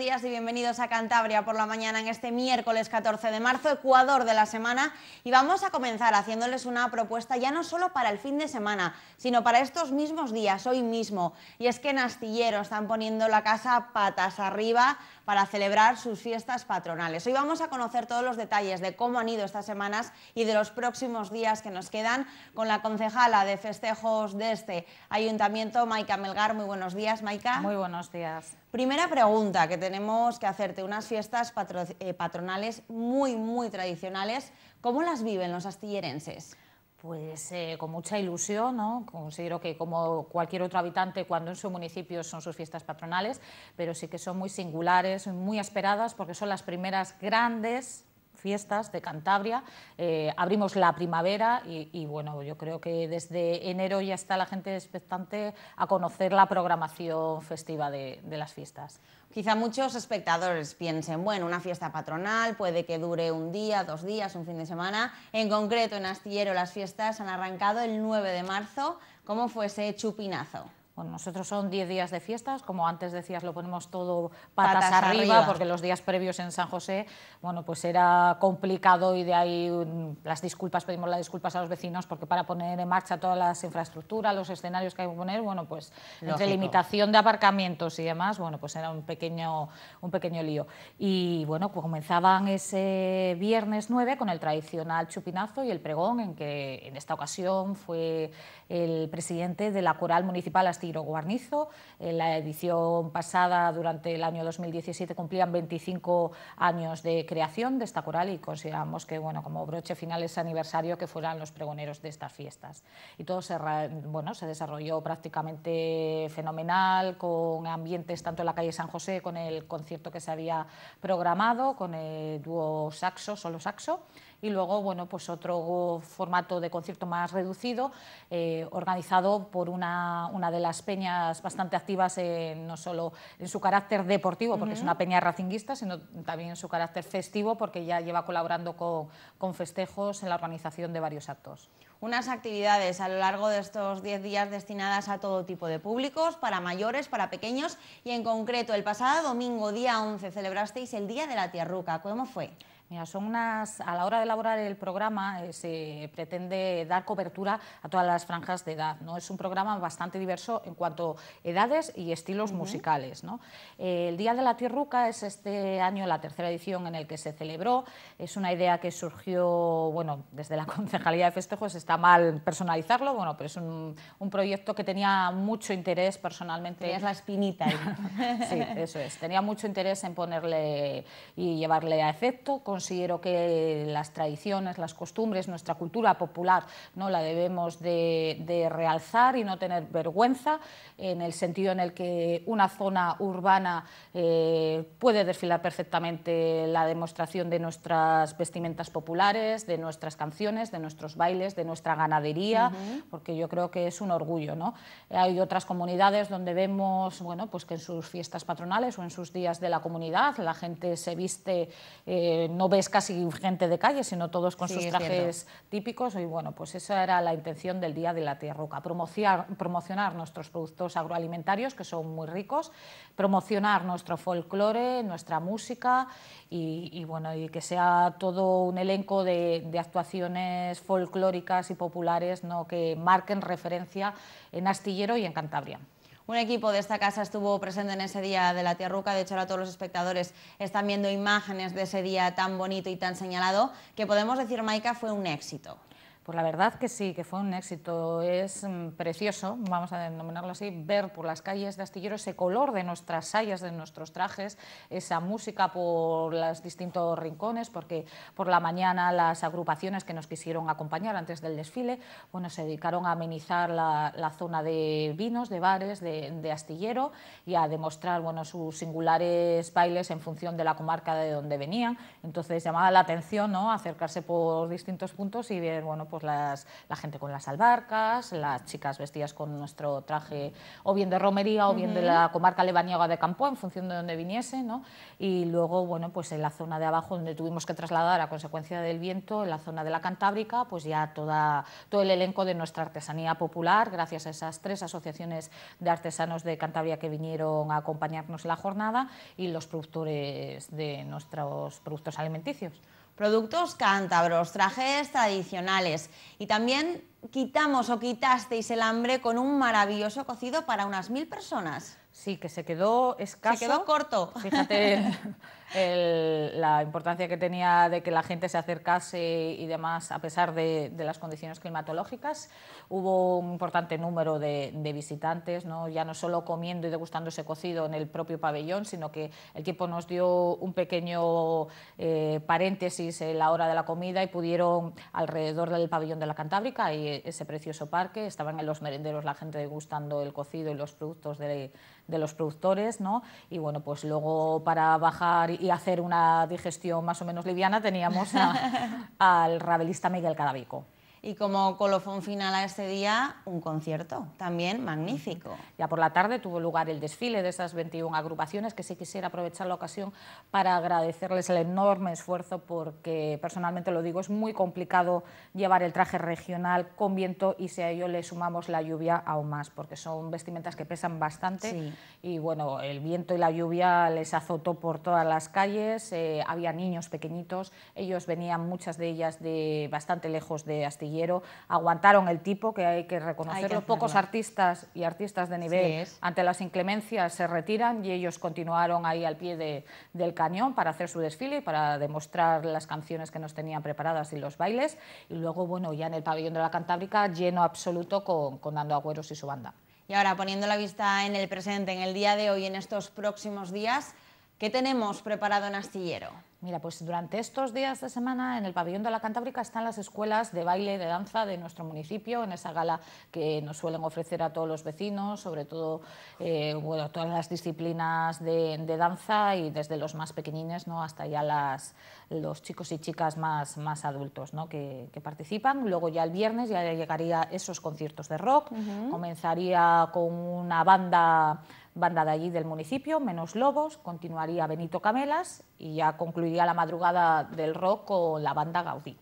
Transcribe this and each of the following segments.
días y bienvenidos a Cantabria por la mañana en este miércoles 14 de marzo, Ecuador de la semana. Y vamos a comenzar haciéndoles una propuesta ya no solo para el fin de semana, sino para estos mismos días, hoy mismo. Y es que en Astillero están poniendo la casa patas arriba para celebrar sus fiestas patronales. Hoy vamos a conocer todos los detalles de cómo han ido estas semanas y de los próximos días que nos quedan con la concejala de festejos de este ayuntamiento, Maika Melgar. Muy buenos días, Maika. Muy buenos días. Primera pregunta que te tenemos que hacerte unas fiestas eh, patronales muy, muy tradicionales. ¿Cómo las viven los astillerenses? Pues eh, con mucha ilusión, ¿no? considero que como cualquier otro habitante cuando en su municipio son sus fiestas patronales, pero sí que son muy singulares, muy esperadas porque son las primeras grandes fiestas de Cantabria, eh, abrimos la primavera y, bueno, yo creo que desde enero ya está la gente expectante a conocer la programación festiva de, de las fiestas. Quizá muchos espectadores piensen, bueno, una fiesta patronal puede que dure un día, dos días, un fin de semana. En concreto, en Astillero las fiestas han arrancado el 9 de marzo. ¿Cómo fue ese chupinazo? Pues nosotros son 10 días de fiestas, como antes decías, lo ponemos todo patas, arriba, porque los días previos en San José, bueno, pues era complicado y de ahí las disculpas, pedimos las disculpas a los vecinos, porque para poner en marcha todas las infraestructuras, los escenarios que hay que poner, bueno, pues entre limitación de aparcamientos y demás, bueno, pues era un pequeño, un pequeño lío. Y bueno, pues comenzaban ese viernes 9 con el tradicional chupinazo y el pregón, en que en esta ocasión fue el presidente de la Coral Municipal tiro guarnizo. En la edición pasada, durante el año 2017, cumplían 25 años de creación de esta coral y consideramos que, bueno, como broche final ese aniversario que fueran los pregoneros de estas fiestas. Y todo bueno, se desarrolló prácticamente fenomenal, con ambientes tanto en la calle San José, con el concierto que se había programado, con el dúo saxo, solo saxo, y luego bueno, pues otro formato de concierto más reducido, eh, organizado por una, de las peñas bastante activas, no solo en su carácter deportivo, porque es una peña racinguista, sino también en su carácter festivo, porque ya lleva colaborando con, con festejos en la organización de varios actos unas actividades a lo largo de estos 10 días destinadas a todo tipo de públicos, para mayores, para pequeños y en concreto el pasado domingo día 11 celebrasteis el Día de la Tierruca. ¿Cómo fue? Mira, son unas, a la hora de elaborar el programa eh, se pretende dar cobertura a todas las franjas de edad. ¿no? Es un programa bastante diverso en cuanto a edades y estilos musicales. ¿no? Eh, el Día de la Tierruca es este año la tercera edición en el que se celebró. Es una idea que surgió bueno, desde la Concejalía de Festejos, está mal personalizarlo, bueno, pero es un, proyecto que tenía mucho interés personalmente. Es la espinita. sí, eso es. Tenía mucho interés en ponerle y llevarle a efecto considero que las tradiciones, las costumbres, nuestra cultura popular, no la debemos de, realzar y no tener vergüenza en el sentido en el que una zona urbana eh, puede desfilar perfectamente la demostración de nuestras vestimentas populares, de nuestras canciones, de nuestros bailes, de nuestra ganadería, porque yo creo que es un orgullo. ¿no? Hay otras comunidades donde vemos bueno, pues que en sus fiestas patronales o en sus días de la comunidad la gente se viste eh, no ves casi gente de calle, sino todos con sus trajes típicos. Y bueno, pues esa era la intención del Día de la Tierruca, promocionar, promocionar nuestros productos agroalimentarios, que son muy ricos, promocionar nuestro folclore, nuestra música y, bueno, y que sea todo un elenco de, de actuaciones folclóricas y populares ¿no? que marquen referencia en Astillero y en Cantabria. Un equipo de esta casa estuvo presente en ese día de la Tierruca, de hecho ahora todos los espectadores están viendo imágenes de ese día tan bonito y tan señalado, que podemos decir, Maika, fue un éxito. Pues la verdad que sí, que fue un éxito. Es mm, precioso, vamos a denominarlo así, ver por las calles de Astillero ese color de nuestras sayas, de nuestros trajes, esa música por los distintos rincones, porque por la mañana las agrupaciones que nos quisieron acompañar antes del desfile, bueno, se dedicaron a amenizar la, zona de vinos, de bares, de, Astillero y a demostrar bueno, sus singulares bailes en función de la comarca de donde venían. Entonces llamaba la atención ¿no? acercarse por distintos puntos y ver, bueno, pues pues, la gente con las albarcas, las chicas vestidas con nuestro traje o bien de romería o bien de la comarca lebaniega de Campo, en función de donde viniese, Y luego, bueno, pues en la zona de abajo donde tuvimos que trasladar a consecuencia del viento, en la zona de la Cantábrica, pues ya todo el elenco de nuestra artesanía popular, gracias a esas tres asociaciones de artesanos de Cantabria que vinieron a acompañarnos en la jornada y los productores de nuestros productos alimenticios productos cántabros, trajes tradicionales y también quitamos o quitasteis el hambre con un maravilloso cocido para unas mil personas. Sí, que se quedó escaso. Se quedó corto. Fíjate, la importancia que tenía de que la gente se acercase y demás, a pesar de, las condiciones climatológicas. Hubo un importante número de, visitantes, ¿no? ya no solo comiendo y degustando ese cocido en el propio pabellón, sino que el tiempo nos dio un pequeño eh, paréntesis en la hora de la comida y pudieron alrededor del pabellón de la Cantábrica y e, ese precioso parque, estaban en los merenderos la gente degustando el cocido y los productos de, de los productores, ¿no? Y bueno, pues luego para bajar y hacer una digestión más o menos liviana, teníamos al rabelista Miguel Cadavico y como colofón final a este día, un concierto también magnífico. Ya por la tarde tuvo lugar el desfile de esas 21 agrupaciones, que sí quisiera aprovechar la ocasión para agradecerles el enorme esfuerzo, porque personalmente lo digo, es muy complicado llevar el traje regional con viento y si a ello le sumamos la lluvia aún más, porque son vestimentas que pesan bastante y bueno, el viento y la lluvia les azotó por todas las calles, eh, había niños pequeñitos, ellos venían muchas de ellas de bastante lejos de Astilla aguantaron el tipo, que hay que reconocer, los pocos artistas y artistas de nivel ante las inclemencias se retiran y ellos continuaron ahí al pie del cañón para hacer su desfile y para demostrar las canciones que nos tenían preparadas y los bailes. Y luego, bueno, ya en el pabellón de la Cantábrica, lleno absoluto con, con Dando Agüeros y su banda. Y ahora, poniendo la vista en el presente, en el día de hoy, en estos próximos días, ¿qué tenemos preparado en Astillero? Mira, pues durante estos días de semana en el pabellón de la Cantábrica están las escuelas de baile de danza de nuestro municipio, en esa gala que nos suelen ofrecer a todos los vecinos, sobre todo eh, todas las disciplinas de, danza y desde los más pequeñines ¿no? hasta ya las, los chicos y chicas más, más adultos ¿no? que, participan. Luego ya el viernes ya llegaría esos conciertos de rock, comenzaría con una banda banda de allí del municipio, menos Lobos, continuaría Benito Camelas y ya concluiría la madrugada del rock con la banda Gaudí.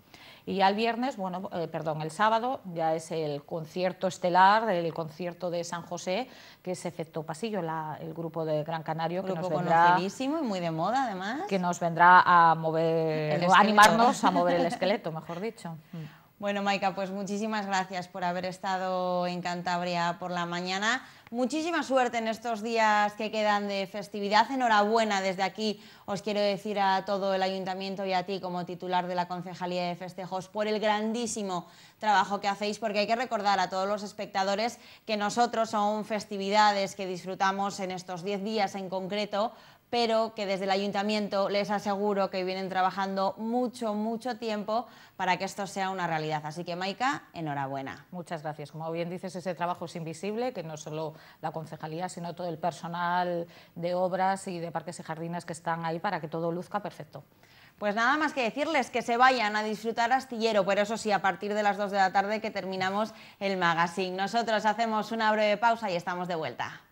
Y ya el viernes, bueno, eh, perdón, el sábado ya es el concierto estelar, del concierto de San José, que es Efecto Pasillo, el grupo de Gran Canario. que nos vendrá, conocidísimo y muy de moda, además. Que nos vendrá a mover, a animarnos a mover el esqueleto, mejor dicho. Bueno, Maika, pues muchísimas gracias por haber estado en Cantabria por la mañana. Muchísima suerte en estos días que quedan de festividad. Enhorabuena desde aquí. Os quiero decir a todo el ayuntamiento y a ti como titular de la Concejalía de Festejos por el grandísimo trabajo que hacéis, porque hay que recordar a todos los espectadores que nosotros son festividades que disfrutamos en estos 10 días en concreto, pero que desde el ayuntamiento les aseguro que vienen trabajando mucho, mucho tiempo para que esto sea una realidad. Así que, Maika, enhorabuena. Muchas gracias. Como bien dices, ese trabajo es invisible, que no solo la concejalía, sino todo el personal de obras y de parques y jardines que están ahí para que todo luzca perfecto. Pues nada más que decirles que se vayan a disfrutar astillero, pero eso sí, a partir de las dos de la tarde que terminamos el magazine. Nosotros hacemos una breve pausa y estamos de vuelta.